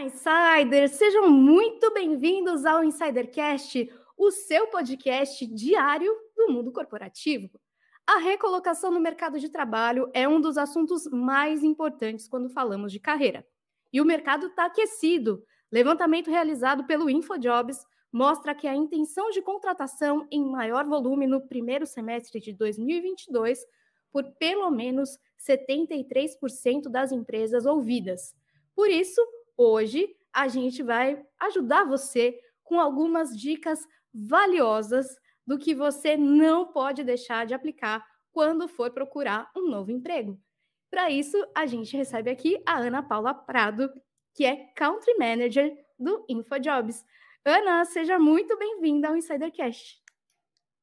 Olá, insiders! Sejam muito bem-vindos ao Insidercast, o seu podcast diário do mundo corporativo. A recolocação no mercado de trabalho é um dos assuntos mais importantes quando falamos de carreira. E o mercado está aquecido. Levantamento realizado pelo InfoJobs mostra que a intenção de contratação em maior volume no primeiro semestre de 2022 por pelo menos 73% das empresas ouvidas. Por isso, Hoje a gente vai ajudar você com algumas dicas valiosas do que você não pode deixar de aplicar quando for procurar um novo emprego. Para isso, a gente recebe aqui a Ana Paula Prado, que é Country Manager do InfoJobs. Ana, seja muito bem-vinda ao InsiderCast.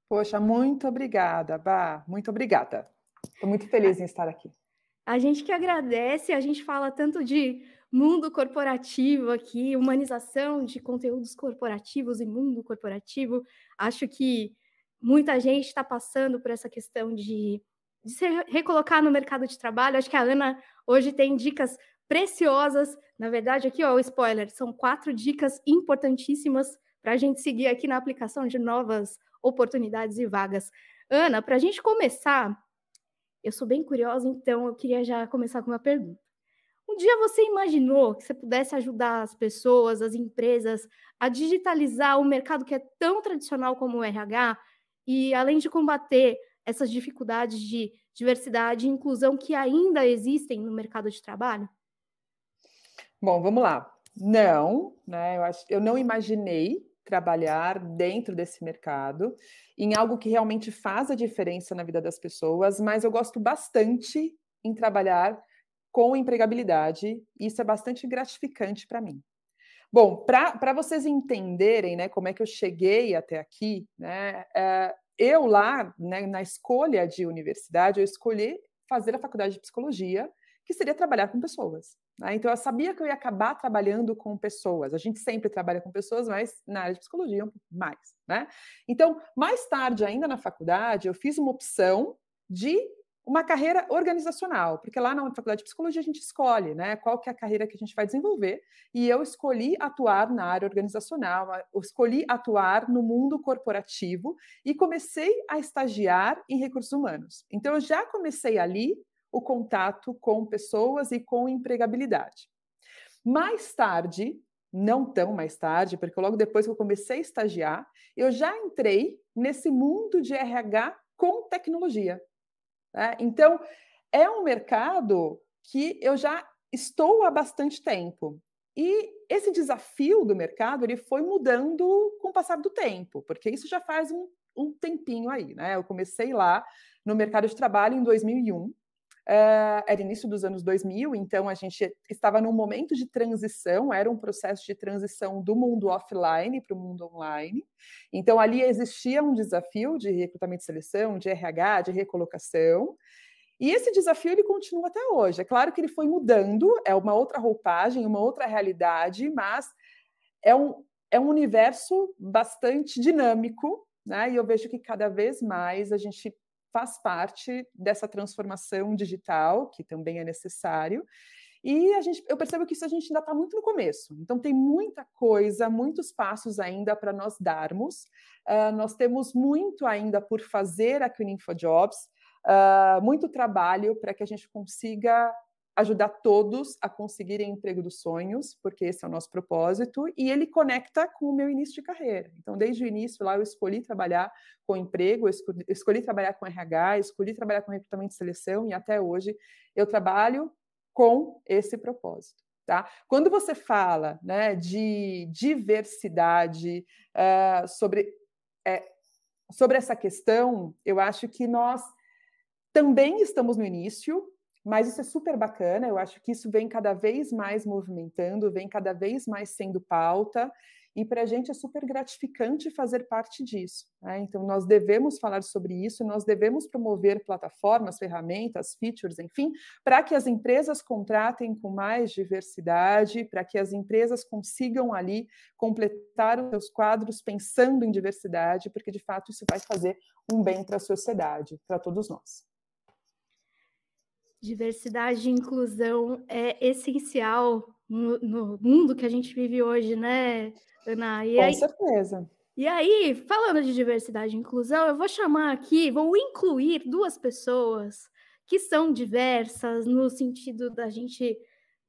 Poxa, muito obrigada, Bah. Muito obrigada. Estou muito feliz em estar aqui. A gente que agradece, a gente fala tanto de mundo corporativo aqui, humanização de conteúdos corporativos e mundo corporativo. Acho que muita gente está passando por essa questão de, de se recolocar no mercado de trabalho. Acho que a Ana hoje tem dicas preciosas. Na verdade, aqui, ó, o spoiler: são quatro dicas importantíssimas para a gente seguir aqui na aplicação de novas oportunidades e vagas. Ana, para a gente começar, eu sou bem curiosa, então eu queria já começar com uma pergunta. Um dia você imaginou que você pudesse ajudar as pessoas, as empresas a digitalizar o mercado que é tão tradicional como o RH e além de combater essas dificuldades de diversidade e inclusão que ainda existem no mercado de trabalho? Bom, vamos lá. Não, né? Eu, acho, eu não imaginei trabalhar dentro desse mercado em algo que realmente faz a diferença na vida das pessoas, mas eu gosto bastante em trabalhar com empregabilidade. Isso é bastante gratificante para mim. Bom, para vocês entenderem né, como é que eu cheguei até aqui, né, é, eu lá, né, na escolha de universidade, eu escolhi fazer a faculdade de psicologia, que seria trabalhar com pessoas. Né? Então, eu sabia que eu ia acabar trabalhando com pessoas. A gente sempre trabalha com pessoas, mas na área de psicologia, um pouco mais. Né? Então, mais tarde, ainda na faculdade, eu fiz uma opção de uma carreira organizacional, porque lá na faculdade de psicologia a gente escolhe, né, qual que é a carreira que a gente vai desenvolver, e eu escolhi atuar na área organizacional, escolhi atuar no mundo corporativo e comecei a estagiar em recursos humanos. Então eu já comecei ali o contato com pessoas e com empregabilidade. Mais tarde, não tão mais tarde, porque logo depois que eu comecei a estagiar, eu já entrei nesse mundo de RH com tecnologia. Né? Então, é um mercado que eu já estou há bastante tempo. E esse desafio do mercado ele foi mudando com o passar do tempo, porque isso já faz um, um tempinho aí. Né? Eu comecei lá no mercado de trabalho em 2001 Uh, era início dos anos 2000, então a gente estava num momento de transição, era um processo de transição do mundo offline para o mundo online. Então ali existia um desafio de recrutamento e seleção, de RH, de recolocação. E esse desafio ele continua até hoje. É claro que ele foi mudando, é uma outra roupagem, uma outra realidade, mas é um, é um universo bastante dinâmico, né? E eu vejo que cada vez mais a gente faz parte dessa transformação digital, que também é necessário. E a gente, eu percebo que isso a gente ainda está muito no começo. Então, tem muita coisa, muitos passos ainda para nós darmos. Uh, nós temos muito ainda por fazer aqui no InfoJobs, uh, muito trabalho para que a gente consiga ajudar todos a conseguirem emprego dos sonhos, porque esse é o nosso propósito, e ele conecta com o meu início de carreira. Então, desde o início lá, eu escolhi trabalhar com emprego, escolhi, escolhi trabalhar com RH, escolhi trabalhar com recrutamento e seleção, e até hoje eu trabalho com esse propósito. Tá? Quando você fala né, de diversidade, uh, sobre, é, sobre essa questão, eu acho que nós também estamos no início, mas isso é super bacana, eu acho que isso vem cada vez mais movimentando, vem cada vez mais sendo pauta, e para a gente é super gratificante fazer parte disso. Né? Então, nós devemos falar sobre isso, nós devemos promover plataformas, ferramentas, features, enfim, para que as empresas contratem com mais diversidade, para que as empresas consigam ali completar os seus quadros pensando em diversidade, porque de fato isso vai fazer um bem para a sociedade, para todos nós. Diversidade e inclusão é essencial no, no, mundo que a gente vive hoje, né, Ana? E Com aí, certeza. E aí, falando de diversidade e inclusão, eu vou chamar aqui, vou incluir duas pessoas que são diversas no sentido da gente.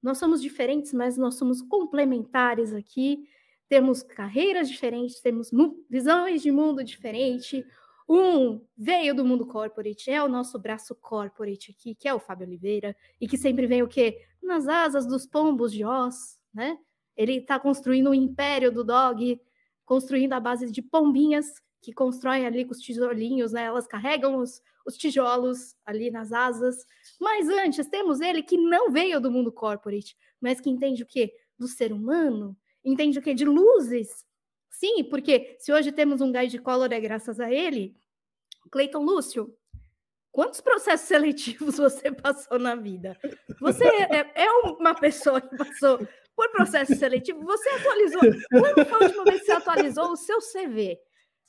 Nós somos diferentes, mas nós somos complementares aqui. Temos carreiras diferentes, temos visões de mundo diferente. Um veio do mundo corporate, é o nosso braço corporate aqui, que é o Fábio Oliveira, e que sempre vem o quê? Nas asas dos pombos de Oz, né? Ele está construindo o um império do dog, construindo a base de pombinhas que constroem ali com os tijolinhos, né? Elas carregam os, os tijolos ali nas asas. Mas antes, temos ele que não veio do mundo corporate, mas que entende o quê? Do ser humano, entende o quê? De luzes, Sim, porque se hoje temos um guy de color é graças a ele. Cleiton Lúcio, quantos processos seletivos você passou na vida? Você é, é uma pessoa que passou por processo seletivo, você atualizou. Quando foi a última vez que você atualizou o seu CV?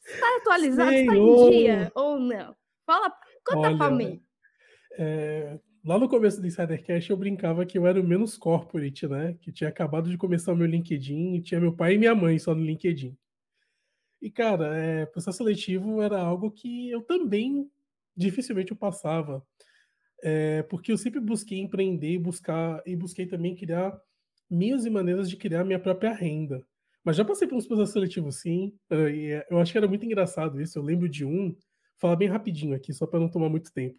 Está atualizado? Está em dia ou não? Fala, conta para mim. É, Lá no começo do Insidercast eu brincava que eu era o menos corporate, né? Que tinha acabado de começar o meu LinkedIn e tinha meu pai e minha mãe só no LinkedIn. E, cara, é, processo seletivo era algo que eu também dificilmente eu passava. É, porque eu sempre busquei empreender e buscar e busquei também criar meios e maneiras de criar minha própria renda. Mas já passei por uns processos seletivos, sim. Eh, eh, eu acho que era muito engraçado isso. Eu lembro de um, falar bem rapidinho aqui, só para não tomar muito tempo.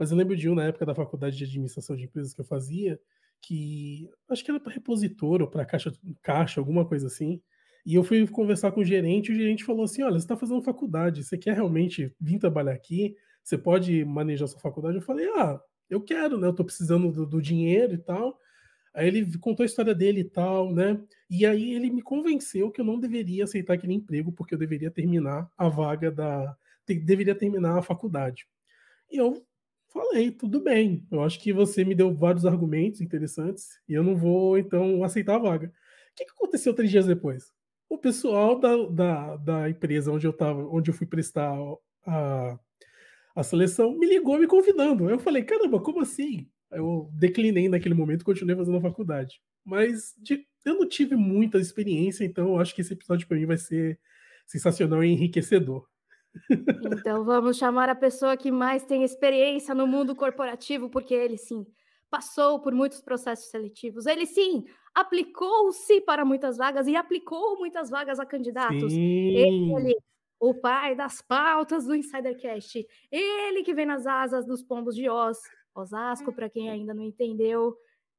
Mas eu lembro de um na época da faculdade de administração de empresas que eu fazia, que acho que era para repositor ou para caixa, caixa, alguma coisa assim. E eu fui conversar com o gerente, e o gerente falou assim: Olha, você está fazendo faculdade, você quer realmente vir trabalhar aqui? Você pode manejar sua faculdade? Eu falei: Ah, eu quero, né? Eu estou precisando do, do dinheiro e tal. Aí ele contou a história dele e tal, né? E aí ele me convenceu que eu não deveria aceitar aquele emprego, porque eu deveria terminar a vaga da. Te, deveria terminar a faculdade. E eu Falei, tudo bem. Eu acho que você me deu vários argumentos interessantes e eu não vou, então, aceitar a vaga. O que, aconteceu três dias depois? O pessoal da, da, da empresa onde eu tava, onde eu fui prestar a, a seleção me ligou me convidando. Eu falei, caramba, como assim? Eu declinei naquele momento, continuei fazendo a faculdade. Mas de, eu não tive muita experiência, então eu acho que esse episódio para mim vai ser sensacional e enriquecedor. Então vamos chamar a pessoa que mais tem experiência no mundo corporativo, porque ele sim passou por muitos processos seletivos. Ele sim aplicou-se para muitas vagas e aplicou muitas vagas a candidatos. Sim. Ele, o pai das pautas do Insidercast, ele que vem nas asas dos pombos de Oz, Osasco, para quem ainda não entendeu.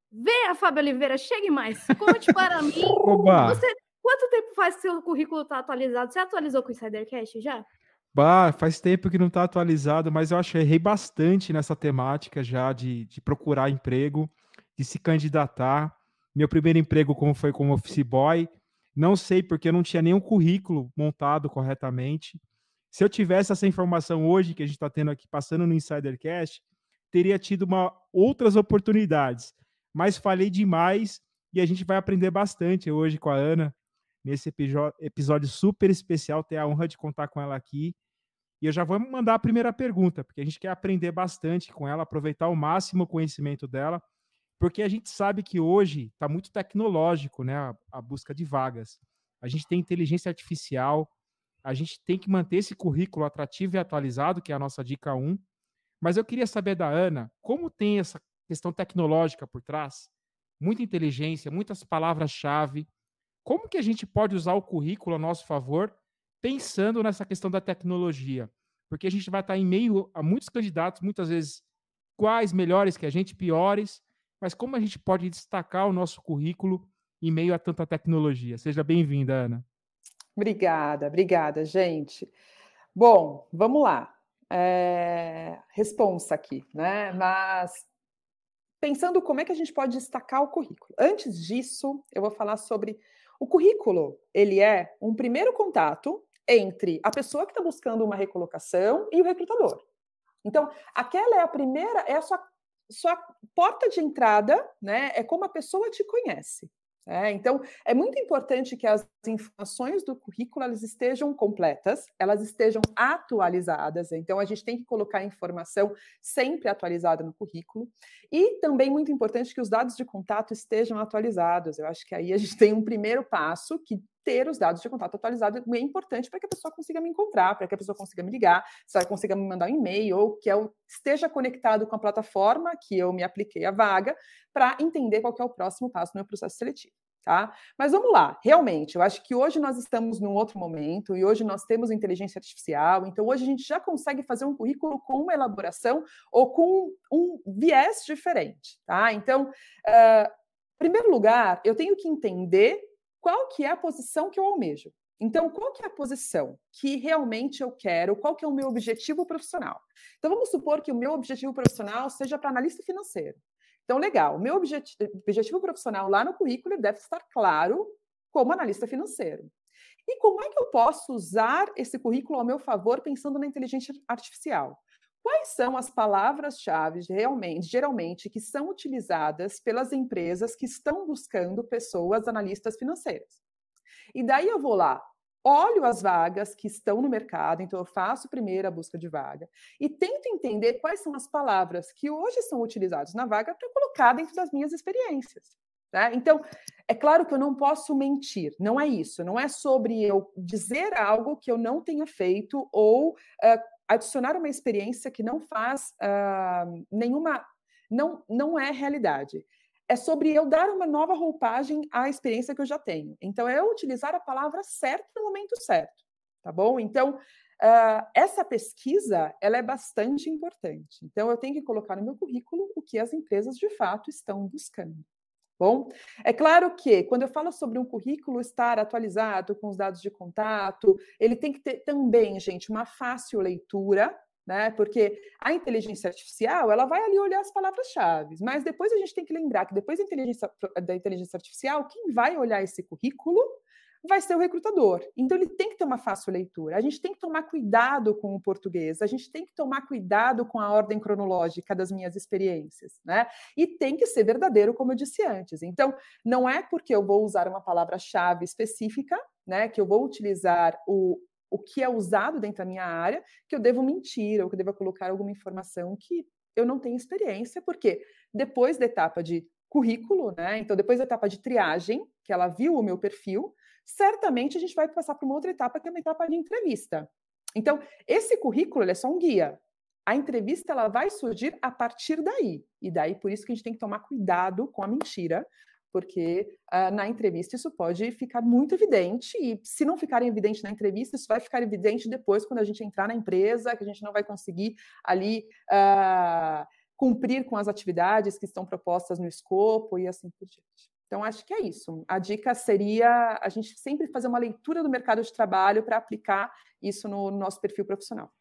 Venha, a Fábio Oliveira, chegue mais, conte para mim. Oba. Você, quanto tempo faz que seu currículo está atualizado? Você atualizou com o Insidercast já? Bah, faz tempo que não está atualizado, mas eu acho que errei bastante nessa temática já de, de procurar emprego, de se candidatar. Meu primeiro emprego como foi como office boy, não sei porque eu não tinha nenhum currículo montado corretamente. Se eu tivesse essa informação hoje que a gente está tendo aqui, passando no Insidercast, teria tido uma, outras oportunidades. Mas falei demais e a gente vai aprender bastante hoje com a Ana nesse episódio super especial, ter a honra de contar com ela aqui. E eu já vou mandar a primeira pergunta, porque a gente quer aprender bastante com ela, aproveitar ao máximo o conhecimento dela, porque a gente sabe que hoje está muito tecnológico né, a, a busca de vagas. A gente tem inteligência artificial, a gente tem que manter esse currículo atrativo e atualizado, que é a nossa dica 1. Mas eu queria saber da Ana, como tem essa questão tecnológica por trás? Muita inteligência, muitas palavras-chave como que a gente pode usar o currículo a nosso favor, pensando nessa questão da tecnologia? Porque a gente vai estar em meio a muitos candidatos, muitas vezes quais melhores que a gente, piores, mas como a gente pode destacar o nosso currículo em meio a tanta tecnologia? Seja bem-vinda, Ana. Obrigada, obrigada, gente. Bom, vamos lá. É, responsa aqui, né? Mas pensando como é que a gente pode destacar o currículo. Antes disso, eu vou falar sobre o currículo, ele é um primeiro contato entre a pessoa que está buscando uma recolocação e o recrutador. Então, aquela é a primeira, é a sua, sua porta de entrada, né? É como a pessoa te conhece. É, então, é muito importante que as informações do currículo elas estejam completas, elas estejam atualizadas. Então, a gente tem que colocar a informação sempre atualizada no currículo. E também muito importante que os dados de contato estejam atualizados. Eu acho que aí a gente tem um primeiro passo que ter os dados de contato atualizados é importante para que a pessoa consiga me encontrar, para que a pessoa consiga me ligar, se ela consiga me mandar um e-mail ou que eu esteja conectado com a plataforma que eu me apliquei a vaga para entender qual é o próximo passo no meu processo seletivo. Tá? Mas vamos lá, realmente, eu acho que hoje nós estamos num outro momento e hoje nós temos inteligência artificial, então hoje a gente já consegue fazer um currículo com uma elaboração ou com um viés diferente, tá? Então, uh, primeiro lugar, eu tenho que entender qual que é a posição que eu almejo. Então, qual que é a posição que realmente eu quero? Qual que é o meu objetivo profissional? Então, vamos supor que o meu objetivo profissional seja para analista financeiro. Então, legal, o meu objet objetivo profissional lá no currículo deve estar claro como analista financeiro. E como é que eu posso usar esse currículo ao meu favor pensando na inteligência artificial? Quais são as palavras-chave realmente, geralmente, que são utilizadas pelas empresas que estão buscando pessoas analistas financeiras? E daí eu vou lá, olho as vagas que estão no mercado, então eu faço primeiro a busca de vaga e tento entender quais são as palavras que hoje são utilizadas na vaga para colocar dentro das minhas experiências. Né? Então, é claro que eu não posso mentir, não é isso, não é sobre eu dizer algo que eu não tenha feito ou uh, adicionar uma experiência que não faz uh, nenhuma. Não, não é realidade. É sobre eu dar uma nova roupagem à experiência que eu já tenho. Então, é eu utilizar a palavra certa no momento certo, tá bom? Então, uh, essa pesquisa, ela é bastante importante. Então, eu tenho que colocar no meu currículo o que as empresas, de fato, estão buscando. Bom, é claro que quando eu falo sobre um currículo estar atualizado com os dados de contato, ele tem que ter também, gente, uma fácil leitura, né? Porque a inteligência artificial ela vai ali olhar as palavras-chave, mas depois a gente tem que lembrar que depois da inteligência, da inteligência artificial, quem vai olhar esse currículo vai ser o recrutador. Então, ele tem que ter uma fácil leitura. A gente tem que tomar cuidado com o português, a gente tem que tomar cuidado com a ordem cronológica das minhas experiências, né? E tem que ser verdadeiro, como eu disse antes. Então, não é porque eu vou usar uma palavra-chave específica, né, que eu vou utilizar o, o que é usado dentro da minha área, que eu devo mentir ou que eu devo colocar alguma informação que eu não tenho experiência, porque depois da etapa de currículo, né? Então, depois da etapa de triagem, que ela viu o meu perfil, certamente a gente vai passar para uma outra etapa, que é uma etapa de entrevista. Então, esse currículo é só um guia. A entrevista ela vai surgir a partir daí. E daí, por isso que a gente tem que tomar cuidado com a mentira, porque uh, na entrevista isso pode ficar muito evidente, e se não ficar evidente na entrevista, isso vai ficar evidente depois quando a gente entrar na empresa, que a gente não vai conseguir ali uh, cumprir com as atividades que estão propostas no escopo e assim por diante. Então, acho que é isso. A dica seria a gente sempre fazer uma leitura do mercado de trabalho para aplicar isso no nosso perfil profissional.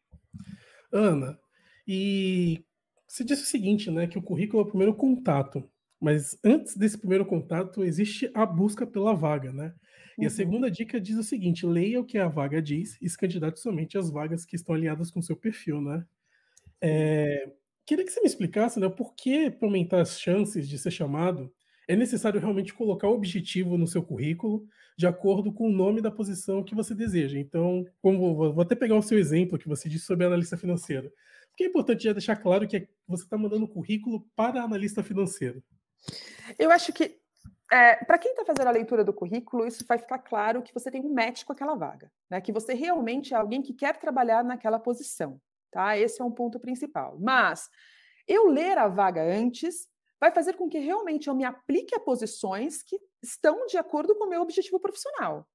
Ana, e você disse o seguinte, né? Que o currículo é o primeiro contato. Mas antes desse primeiro contato, existe a busca pela vaga, né? E a uhum. segunda dica diz o seguinte: leia o que a vaga diz e se candidate somente às vagas que estão alinhadas com o seu perfil, né? É, queria que você me explicasse, né, por que aumentar as chances de ser chamado é necessário realmente colocar o objetivo no seu currículo de acordo com o nome da posição que você deseja. Então, como vou até pegar o seu exemplo que você disse sobre analista financeiro. que é importante já deixar claro que você está mandando o currículo para analista financeiro. Eu acho que, é, para quem está fazendo a leitura do currículo, isso vai ficar claro que você tem um match com aquela vaga, né? que você realmente é alguém que quer trabalhar naquela posição. Tá? Esse é um ponto principal. Mas eu ler a vaga antes vai fazer com que realmente eu me aplique a posições que estão de acordo com o meu objetivo profissional.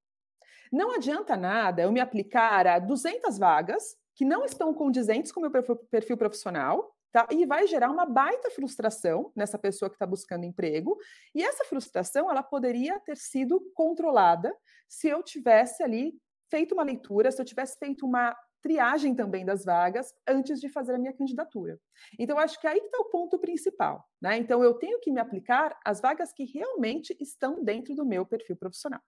Não adianta nada eu me aplicar a 200 vagas que não estão condizentes com o meu perfil profissional, tá? E vai gerar uma baita frustração nessa pessoa que está buscando emprego. E essa frustração, ela poderia ter sido controlada se eu tivesse ali feito uma leitura, se eu tivesse feito uma triagem também das vagas antes de fazer a minha candidatura. Então, acho que aí está o ponto principal. Né? Então, eu tenho que me aplicar às vagas que realmente estão dentro do meu perfil profissional.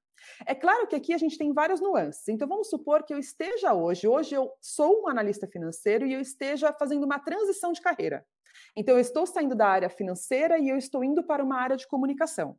É claro que aqui a gente tem várias nuances. Então, vamos supor que eu esteja hoje, hoje eu sou um analista financeiro e eu esteja fazendo uma transição de carreira. Então, eu estou saindo da área financeira e eu estou indo para uma área de comunicação.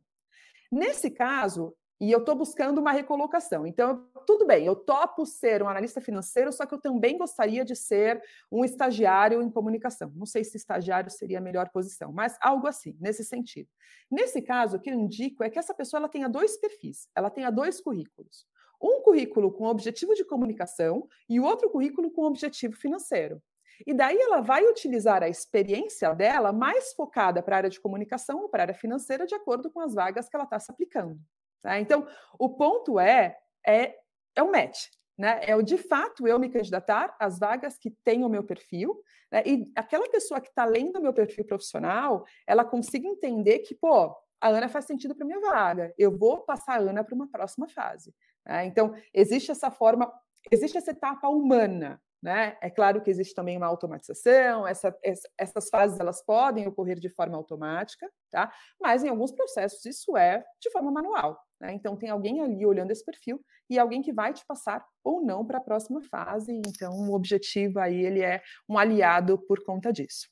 Nesse caso, e eu estou buscando uma recolocação. Então, tudo bem, eu topo ser um analista financeiro, só que eu também gostaria de ser um estagiário em comunicação. Não sei se estagiário seria a melhor posição, mas algo assim, nesse sentido. Nesse caso, o que eu indico é que essa pessoa ela tenha dois perfis, ela tenha dois currículos. Um currículo com objetivo de comunicação e o outro currículo com objetivo financeiro. E daí ela vai utilizar a experiência dela mais focada para a área de comunicação ou para a área financeira, de acordo com as vagas que ela está se aplicando. Tá? Então, o ponto é, é, é o match. Né? É o de fato eu me candidatar às vagas que têm o meu perfil, né? E aquela pessoa que está lendo o meu perfil profissional, ela consiga entender que, pô, a Ana faz sentido para minha vaga, eu vou passar a Ana para uma próxima fase. Né? Então, existe essa forma, existe essa etapa humana, né? É claro que existe também uma automatização, essa, essa, essas fases elas podem ocorrer de forma automática, tá? mas em alguns processos isso é de forma manual. Né? Então tem alguém ali olhando esse perfil e alguém que vai te passar ou não para a próxima fase, então o objetivo aí ele é um aliado por conta disso.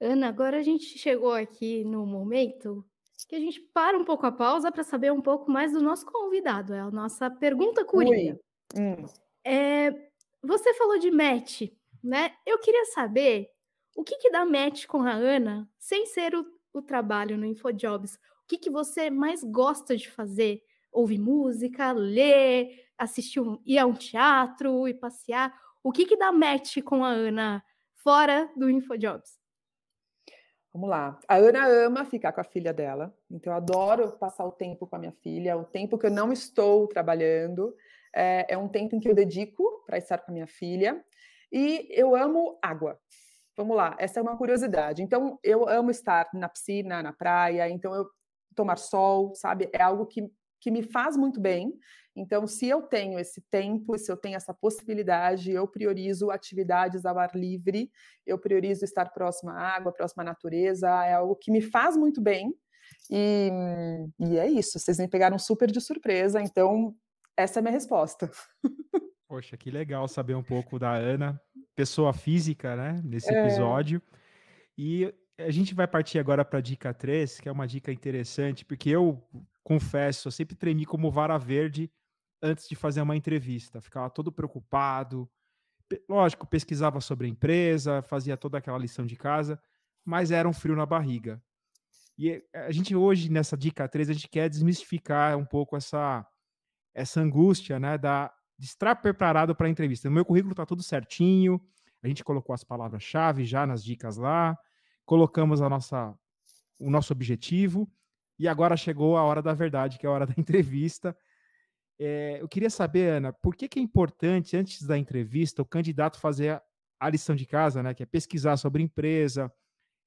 Ana, agora a gente chegou aqui no momento que a gente para um pouco a pausa para saber um pouco mais do nosso convidado, é a nossa pergunta curia. Oi. Hum. É, você falou de match, né? Eu queria saber o que, que dá match com a Ana, sem ser o, o trabalho no InfoJobs. O que, que você mais gosta de fazer? Ouvir música, ler, assistir, um, ir a um teatro e passear. O que, que dá match com a Ana fora do InfoJobs? Vamos lá. A Ana ama ficar com a filha dela, então eu adoro passar o tempo com a minha filha, o tempo que eu não estou trabalhando é, é um tempo em que eu dedico para estar com a minha filha. E eu amo água. Vamos lá, essa é uma curiosidade. Então, eu amo estar na piscina, na praia, então eu tomar sol, sabe? É algo que, que me faz muito bem. Então, se eu tenho esse tempo, se eu tenho essa possibilidade, eu priorizo atividades ao ar livre, eu priorizo estar próxima à água, próxima à natureza, é algo que me faz muito bem. E, e é isso, vocês me pegaram super de surpresa, então essa é a minha resposta. Poxa, que legal saber um pouco da Ana, pessoa física, né, nesse é. episódio. É... E a gente vai partir agora para a dica 3, que é uma dica interessante, porque eu confesso, eu sempre tremi como vara verde antes de fazer uma entrevista, ficava todo preocupado. Lógico, pesquisava sobre a empresa, fazia toda aquela lição de casa, mas era um frio na barriga. E eh, a gente hoje, nessa dica 3, a gente quer desmistificar um pouco essa essa angústia, né, da, de estar preparado para a entrevista. No meu currículo está tudo certinho, a gente colocou as palavras-chave já nas dicas lá, colocamos a nossa, o nosso objetivo, e agora chegou a hora da verdade, que é a hora da entrevista. É, eu queria saber, Ana, por que, que é importante, antes da entrevista, o candidato fazer a, a lição de casa, né, que é pesquisar sobre a empresa,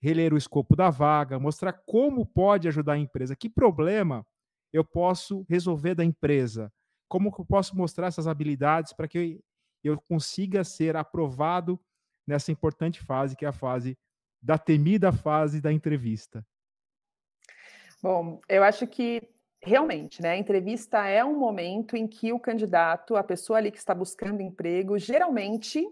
reler o escopo da vaga, mostrar como pode ajudar a empresa, que problema eu posso resolver da empresa, como que eu posso mostrar essas habilidades para que eu consiga ser aprovado nessa importante fase, que é a fase da temida fase da entrevista? Bom, eu acho que realmente, né, a entrevista é um momento em que o candidato, a pessoa ali que está buscando emprego, geralmente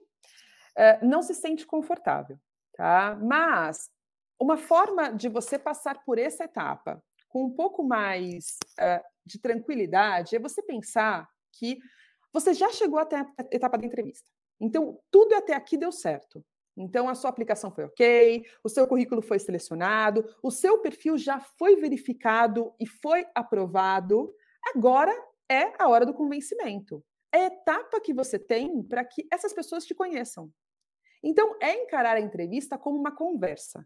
eh, não se sente confortável, tá? Mas uma forma de você passar por essa etapa com um pouco mais uh, de tranquilidade é você pensar que você já chegou até a etapa da entrevista. Então, tudo até aqui deu certo. Então, a sua aplicação foi ok, o seu currículo foi selecionado, o seu perfil já foi verificado e foi aprovado. Agora é a hora do convencimento. É a etapa que você tem para que essas pessoas te conheçam. Então, é encarar a entrevista como uma conversa.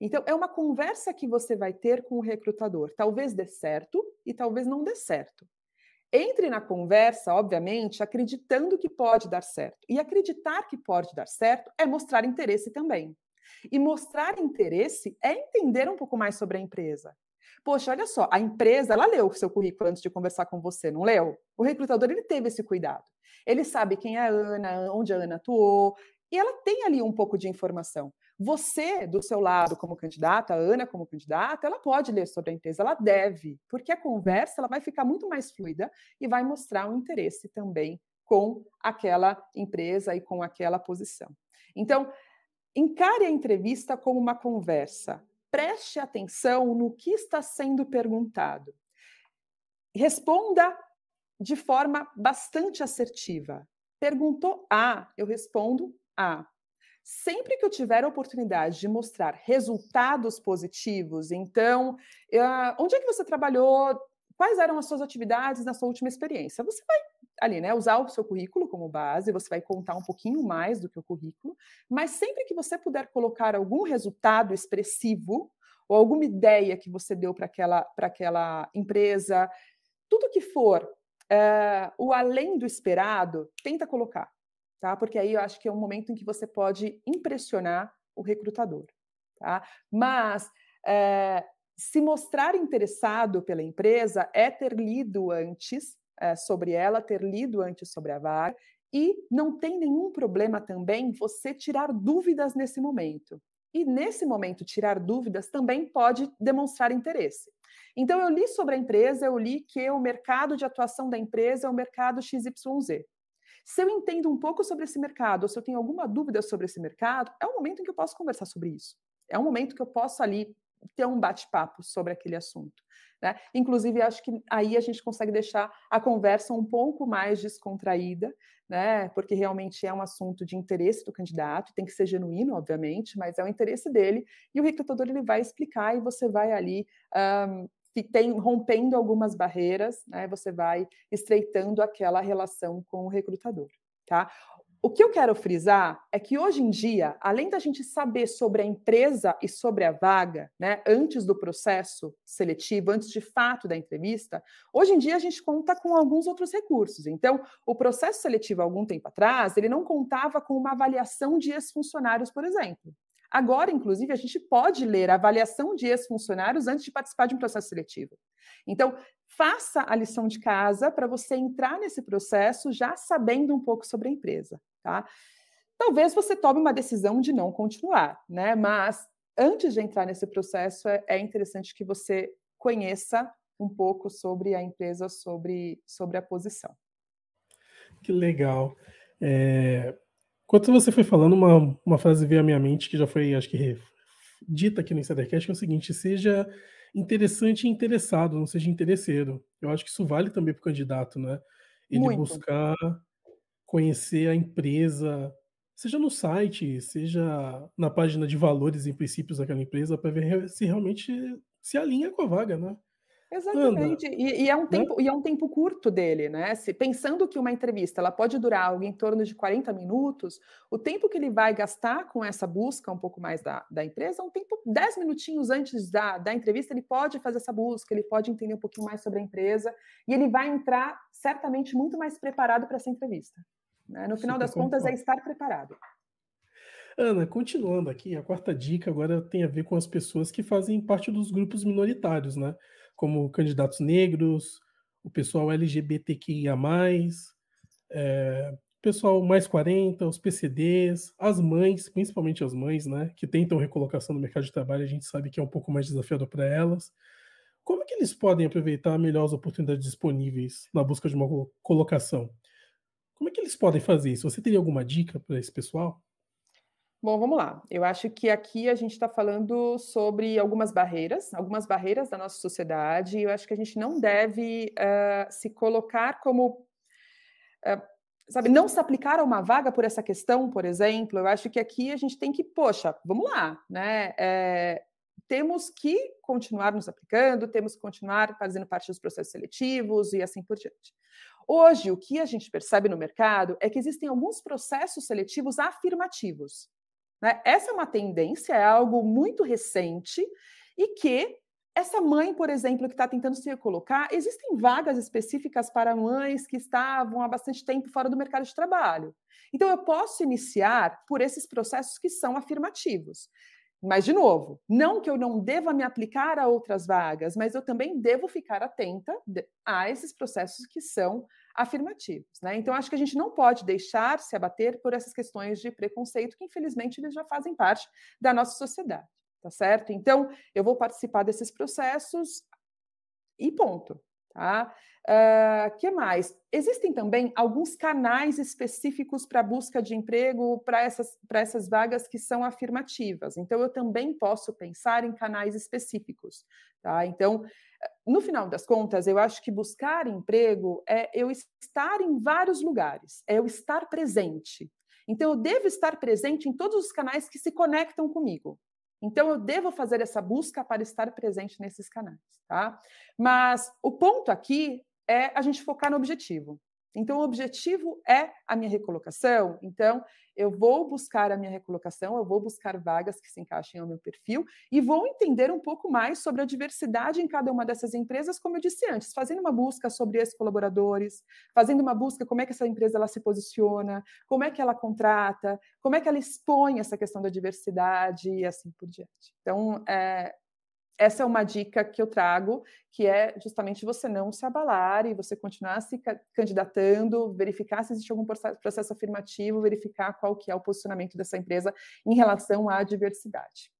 Então, é uma conversa que você vai ter com o recrutador. Talvez dê certo e talvez não dê certo. Entre na conversa, obviamente, acreditando que pode dar certo. E acreditar que pode dar certo é mostrar interesse também. E mostrar interesse é entender um pouco mais sobre a empresa. Poxa, olha só, a empresa, ela leu o seu currículo antes de conversar com você, não leu? O recrutador, ele teve esse cuidado. Ele sabe quem é a Ana, onde a Ana atuou, e ela tem ali um pouco de informação. Você, do seu lado, como candidata, a Ana, como candidata, ela pode ler sobre a empresa, ela deve, porque a conversa ela vai ficar muito mais fluida e vai mostrar um interesse também com aquela empresa e com aquela posição. Então, encare a entrevista como uma conversa. Preste atenção no que está sendo perguntado. Responda de forma bastante assertiva. Perguntou A, eu respondo A sempre que eu tiver a oportunidade de mostrar resultados positivos, então, ah, onde é que você trabalhou? Quais eram as suas atividades na sua última experiência? Você vai ali, né, usar o seu currículo como base, você vai contar um pouquinho mais do que o currículo, mas sempre que você puder colocar algum resultado expressivo ou alguma ideia que você deu para aquela, aquela empresa, tudo que for uh, o além do esperado, tenta colocar tá? Porque aí eu acho que é um momento em que você pode impressionar o recrutador, tá? Mas é, se mostrar interessado pela empresa é ter lido antes é, sobre ela, ter lido antes sobre a vaga e não tem nenhum problema também você tirar dúvidas nesse momento. E nesse momento, tirar dúvidas também pode demonstrar interesse. Então, eu li sobre a empresa, eu li que o mercado de atuação da empresa é o mercado XYZ. Se eu entendo um pouco sobre esse mercado, ou se eu tenho alguma dúvida sobre esse mercado, é o momento em que eu posso conversar sobre isso. É um momento que eu posso ali ter um bate-papo sobre aquele assunto. Né? Inclusive, acho que aí a gente consegue deixar a conversa um pouco mais descontraída, né? porque realmente é um assunto de interesse do candidato, tem que ser genuíno, obviamente, mas é o interesse dele, e o recrutador ele vai explicar e você vai ali um, tem, rompendo algumas barreiras, né, você vai estreitando aquela relação com o recrutador. Tá? O que eu quero frisar é que hoje em dia, além da gente saber sobre a empresa e sobre a vaga, né, antes do processo seletivo, antes de fato da entrevista, hoje em dia a gente conta com alguns outros recursos. Então, o processo seletivo algum tempo atrás, ele não contava com uma avaliação de ex-funcionários, por exemplo. Agora, inclusive, a gente pode ler a avaliação de ex-funcionários antes de participar de um processo seletivo. Então, faça a lição de casa para você entrar nesse processo já sabendo um pouco sobre a empresa, tá? Talvez você tome uma decisão de não continuar, né? Mas antes de entrar nesse processo, é, é interessante que você conheça um pouco sobre a empresa, sobre, sobre a posição. Que legal. É, Enquanto você foi falando, uma, uma frase veio à minha mente que já foi, acho que, dita aqui no Insidercast, que é o seguinte: seja interessante e interessado, não seja interesseiro. Eu acho que isso vale também para o candidato, né? Ele Muito. buscar conhecer a empresa, seja no site, seja na página de valores e princípios daquela empresa, para ver se realmente se alinha com a vaga, né? Exatamente. E, e, é um né? tempo, né? e é um tempo curto dele, né? Se, pensando que uma entrevista ela pode durar algo em torno de 40 minutos, o tempo que ele vai gastar com essa busca um pouco mais da, da empresa, é um tempo 10 minutinhos antes da, da entrevista, ele pode fazer essa busca, ele pode entender um pouquinho mais sobre a empresa e ele vai entrar certamente muito mais preparado para essa entrevista. Né? No final das contas, é estar preparado. Ana, continuando aqui, a quarta dica agora tem a ver com as pessoas que fazem parte dos grupos minoritários, né? como candidatos negros, o pessoal LGBTQIA, é, o pessoal mais 40, os PCDs, as mães, principalmente as mães, né, que tentam recolocação no mercado de trabalho, a gente sabe que é um pouco mais desafiador para elas. Como é que eles podem aproveitar melhor as oportunidades disponíveis na busca de uma colocação? Como é que eles podem fazer isso? Você teria alguma dica para esse pessoal? Bom, vamos lá. Eu acho que aqui a gente está falando sobre algumas barreiras, algumas barreiras da nossa sociedade, eu acho que a gente não deve uh, se colocar como. Uh, sabe, não se aplicar a uma vaga por essa questão, por exemplo. Eu acho que aqui a gente tem que, poxa, vamos lá, né? É, temos que continuar nos aplicando, temos que continuar fazendo parte dos processos seletivos e assim por diante. Hoje, o que a gente percebe no mercado é que existem alguns processos seletivos afirmativos. Né? Essa é uma tendência, é algo muito recente e que essa mãe, por exemplo, que está tentando se recolocar, existem vagas específicas para mães que estavam há bastante tempo fora do mercado de trabalho. Então, eu posso iniciar por esses processos que são afirmativos. Mas, de novo, não que eu não deva me aplicar a outras vagas, mas eu também devo ficar atenta a esses processos que são afirmativos. Né? Então, acho que a gente não pode deixar se abater por essas questões de preconceito, que infelizmente eles já fazem parte da nossa sociedade. Tá certo? Então, eu vou participar desses processos e ponto. Tá? Uh, que mais? Existem também alguns canais específicos para busca de emprego para essas, essas vagas que são afirmativas. Então, eu também posso pensar em canais específicos. Tá? Então, no final das contas, eu acho que buscar emprego é eu estar em vários lugares, é eu estar presente. Então, eu devo estar presente em todos os canais que se conectam comigo. Então, eu devo fazer essa busca para estar presente nesses canais, tá? Mas o ponto aqui é a gente focar no objetivo. Então, o objetivo é a minha recolocação. Então, eu vou buscar a minha recolocação, eu vou buscar vagas que se encaixem ao meu perfil e vou entender um pouco mais sobre a diversidade em cada uma dessas empresas, como eu disse antes, fazendo uma busca sobre esses colaboradores, fazendo uma busca como é que essa empresa ela se posiciona, como é que ela contrata, como é que ela expõe essa questão da diversidade e assim por diante. Então, é, essa é uma dica que eu trago, que é justamente você não se abalar e você continuar se candidatando, verificar se existe algum processo afirmativo, verificar qual que é o posicionamento dessa empresa em relação à diversidade.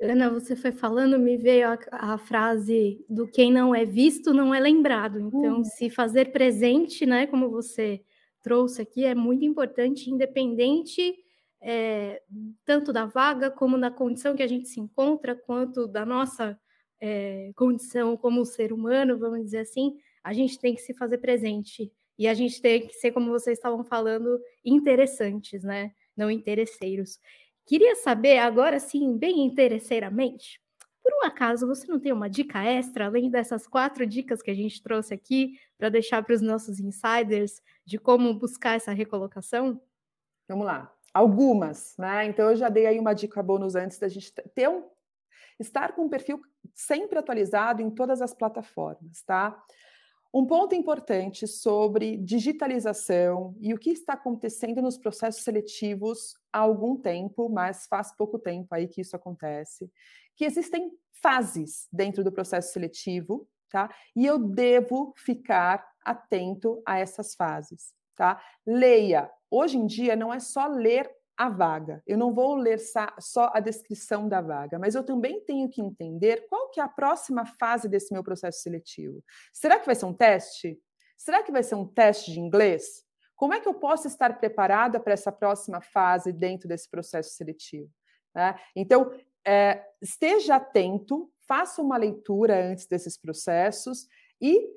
Ana, você foi falando, me veio a, a, frase do quem não é visto não é lembrado. Então, uhum. se fazer presente, né, como você trouxe aqui, é muito importante, independente é, tanto da vaga como da condição que a gente se encontra, quanto da nossa é, condição como ser humano, vamos dizer assim, a gente tem que se fazer presente. E a gente tem que ser, como vocês estavam falando, interessantes, né? Não interesseiros. Queria saber agora, sim, bem interesseiramente, por um acaso você não tem uma dica extra, além dessas quatro dicas que a gente trouxe aqui, para deixar para os nossos insiders de como buscar essa recolocação? Vamos lá. Algumas, né? Então eu já dei aí uma dica bônus antes da gente ter um estar com um perfil sempre atualizado em todas as plataformas, tá? Um ponto importante sobre digitalização e o que está acontecendo nos processos seletivos há algum tempo, mas faz pouco tempo aí que isso acontece, que existem fases dentro do processo seletivo, tá? E eu devo ficar atento a essas fases tá? Leia. Hoje em dia não é só ler a vaga. Eu não vou ler só a descrição da vaga, mas eu também tenho que entender qual que é a próxima fase desse meu processo seletivo. Será que vai ser um teste? Será que vai ser um teste de inglês? Como é que eu posso estar preparada para essa próxima fase dentro desse processo seletivo? Né? Então, é, esteja atento, faça uma leitura antes desses processos e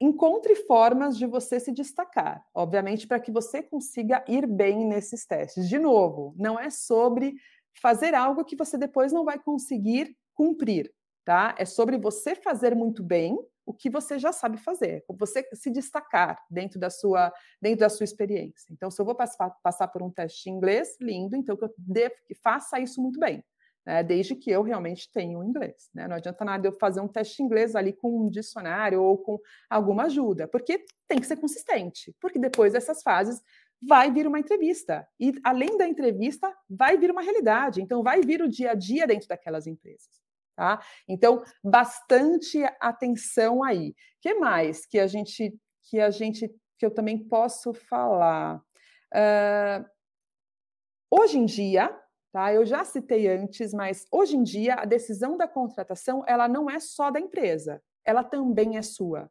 encontre formas de você se destacar, obviamente, para que você consiga ir bem nesses testes. De novo, não é sobre fazer algo que você depois não vai conseguir cumprir, tá? É sobre você fazer muito bem o que você já sabe fazer, você se destacar dentro da sua dentro da sua experiência. Então, se eu vou passar, passar por um teste de inglês, lindo, então que eu devo que faça isso muito bem né, desde que eu realmente tenha o inglês. Né? Não adianta nada eu fazer um teste de inglês ali com um dicionário ou com alguma ajuda, porque tem que ser consistente, porque depois dessas fases vai vir uma entrevista. E além da entrevista, vai vir uma realidade. Então, vai vir o dia a dia dentro daquelas empresas. Tá? Então, bastante atenção aí. que mais que a gente que a gente que eu também posso falar? Uh, hoje em dia, Tá? Eu já citei antes, mas hoje em dia a decisão da contratação ela não é só da empresa, ela também é sua.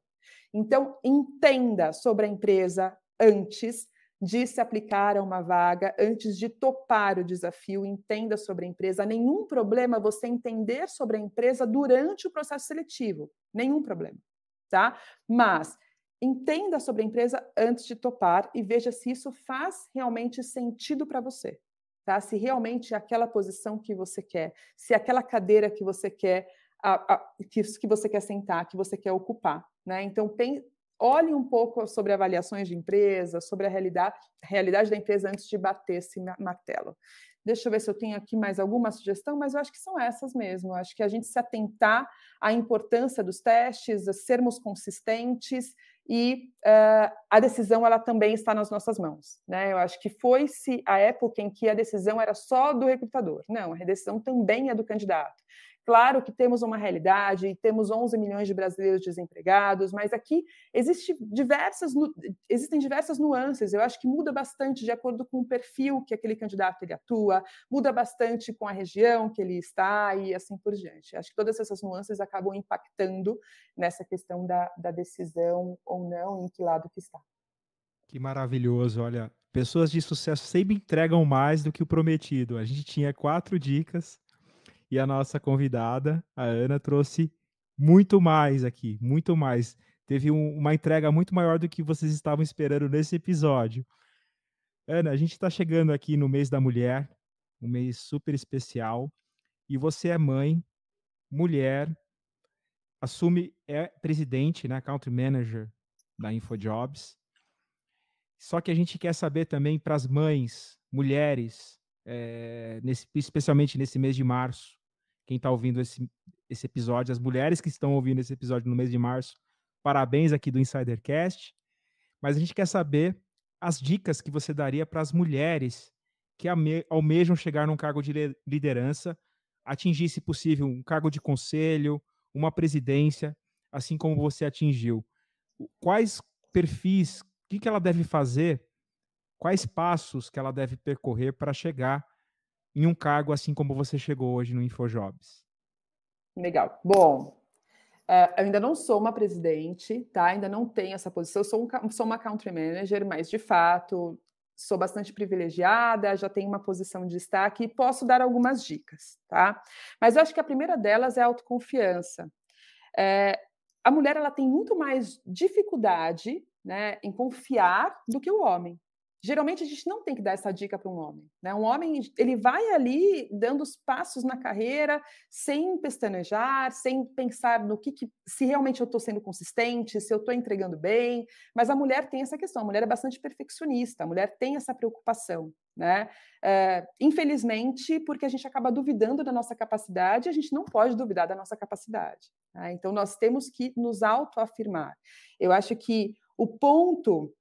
Então entenda sobre a empresa antes de se aplicar a uma vaga, antes de topar o desafio, entenda sobre a empresa. Nenhum problema você entender sobre a empresa durante o processo seletivo, nenhum problema, tá? Mas entenda sobre a empresa antes de topar e veja se isso faz realmente sentido para você tá? Se realmente é aquela posição que você quer, se é aquela cadeira que você quer, a, a, que, que você quer sentar, que você quer ocupar, né? Então tem, olhe um pouco sobre avaliações de empresa, sobre a realidade, realidade da empresa antes de bater esse martelo. Deixa eu ver se eu tenho aqui mais alguma sugestão, mas eu acho que são essas mesmo. Eu acho que a gente se atentar à importância dos testes, a sermos consistentes e uh, a decisão ela também está nas nossas mãos. Né? Eu acho que foi-se a época em que a decisão era só do recrutador. Não, a decisão também é do candidato. Claro que temos uma realidade, temos 11 milhões de brasileiros desempregados, mas aqui existe diversas, existem diversas nuances. Eu acho que muda bastante de acordo com o perfil que aquele candidato ele atua, muda bastante com a região que ele está e assim por diante. Acho que todas essas nuances acabam impactando nessa questão da, da decisão ou não, em que lado que está. Que maravilhoso, olha. Pessoas de sucesso sempre entregam mais do que o prometido. A gente tinha quatro dicas e a nossa convidada, a Ana, trouxe muito mais aqui, muito mais. Teve um, uma entrega muito maior do que vocês estavam esperando nesse episódio. Ana, a gente está chegando aqui no mês da mulher, um mês super especial. E você é mãe, mulher, assume, é presidente, né, country manager da InfoJobs. Só que a gente quer saber também para as mães, mulheres, é, nesse, especialmente nesse mês de março, quem está ouvindo esse, esse episódio, as mulheres que estão ouvindo esse episódio no mês de março, parabéns aqui do Insidercast. Mas a gente quer saber as dicas que você daria para as mulheres que almejam chegar num cargo de liderança, atingir, se possível, um cargo de conselho, uma presidência, assim como você atingiu. Quais perfis, o que, que ela deve fazer, quais passos que ela deve percorrer para chegar em um cargo assim como você chegou hoje no InfoJobs? Legal. Bom, uh, eu ainda não sou uma presidente, tá? Ainda não tenho essa posição. Eu sou, um, sou uma country manager, mas de fato sou bastante privilegiada, já tenho uma posição de destaque e posso dar algumas dicas, tá? Mas eu acho que a primeira delas é a autoconfiança. É, a mulher ela tem muito mais dificuldade né, em confiar do que o homem. Geralmente a gente não tem que dar essa dica para um homem, né? Um homem ele vai ali dando os passos na carreira sem pestanejar, sem pensar no que, que se realmente eu estou sendo consistente, se eu estou entregando bem. Mas a mulher tem essa questão, a mulher é bastante perfeccionista, a mulher tem essa preocupação, né? É, infelizmente, porque a gente acaba duvidando da nossa capacidade, a gente não pode duvidar da nossa capacidade. Né? Então nós temos que nos autoafirmar. Eu acho que o ponto